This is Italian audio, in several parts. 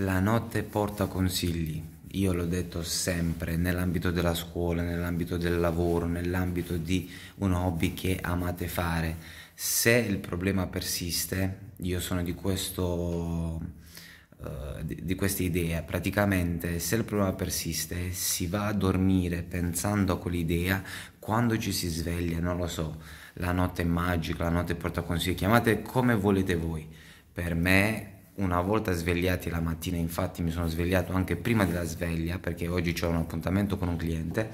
La notte porta consigli, io l'ho detto sempre, nell'ambito della scuola, nell'ambito del lavoro, nell'ambito di un hobby che amate fare. Se il problema persiste, io sono di, questo, uh, di, di questa idea, praticamente se il problema persiste si va a dormire pensando a quell'idea, quando ci si sveglia, non lo so, la notte è magica, la notte porta consigli, chiamate come volete voi. Per me una volta svegliati la mattina, infatti mi sono svegliato anche prima della sveglia perché oggi ho un appuntamento con un cliente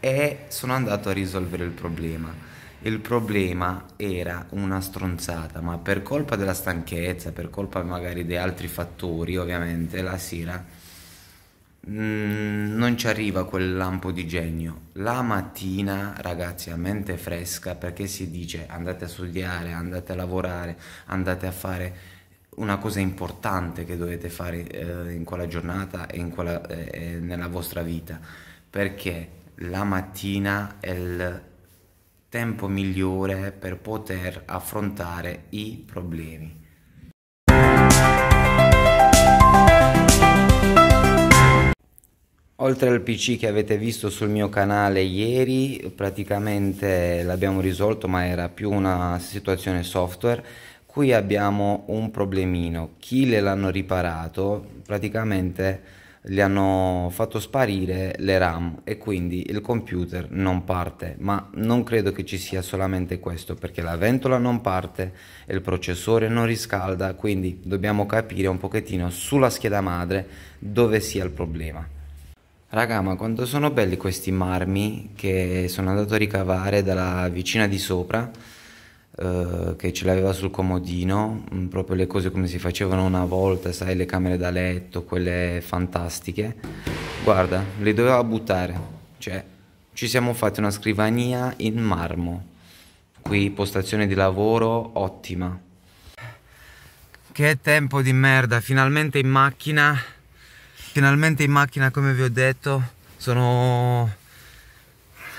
e sono andato a risolvere il problema. Il problema era una stronzata, ma per colpa della stanchezza, per colpa magari di altri fattori, ovviamente, la sera mm, non ci arriva quel lampo di genio. La mattina, ragazzi, a mente fresca, perché si dice andate a studiare, andate a lavorare, andate a fare una cosa importante che dovete fare eh, in quella giornata e quella, eh, nella vostra vita, perché la mattina è il tempo migliore per poter affrontare i problemi. Oltre al PC che avete visto sul mio canale ieri, praticamente l'abbiamo risolto ma era più una situazione software qui abbiamo un problemino chi le l'hanno riparato praticamente gli hanno fatto sparire le RAM e quindi il computer non parte, ma non credo che ci sia solamente questo perché la ventola non parte e il processore non riscalda, quindi dobbiamo capire un pochettino sulla scheda madre dove sia il problema. Raga, ma quanto sono belli questi marmi che sono andato a ricavare dalla vicina di sopra eh, che ce l'aveva sul comodino, mm, proprio le cose come si facevano una volta, sai, le camere da letto, quelle fantastiche. Guarda, le doveva buttare. Cioè, ci siamo fatti una scrivania in marmo. Qui postazione di lavoro ottima. Che tempo di merda, finalmente in macchina. Finalmente in macchina, come vi ho detto, sono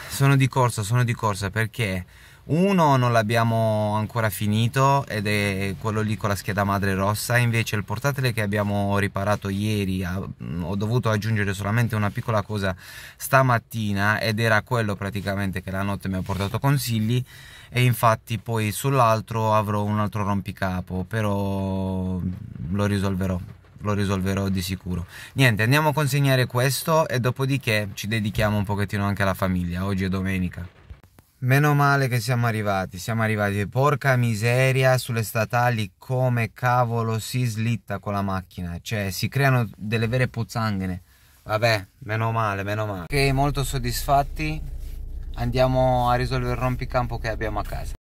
sono di corsa, sono di corsa perché uno non l'abbiamo ancora finito ed è quello lì con la scheda madre rossa, invece il portatile che abbiamo riparato ieri, ho dovuto aggiungere solamente una piccola cosa stamattina ed era quello praticamente che la notte mi ha portato consigli e infatti poi sull'altro avrò un altro rompicapo, però lo risolverò lo risolverò di sicuro. Niente, andiamo a consegnare questo e dopodiché ci dedichiamo un pochettino anche alla famiglia. Oggi è domenica. Meno male che siamo arrivati, siamo arrivati. Porca miseria, sulle statali come cavolo si slitta con la macchina, cioè si creano delle vere pozzanghene. Vabbè, meno male, meno male. Ok, molto soddisfatti. Andiamo a risolvere il rompicampo che abbiamo a casa.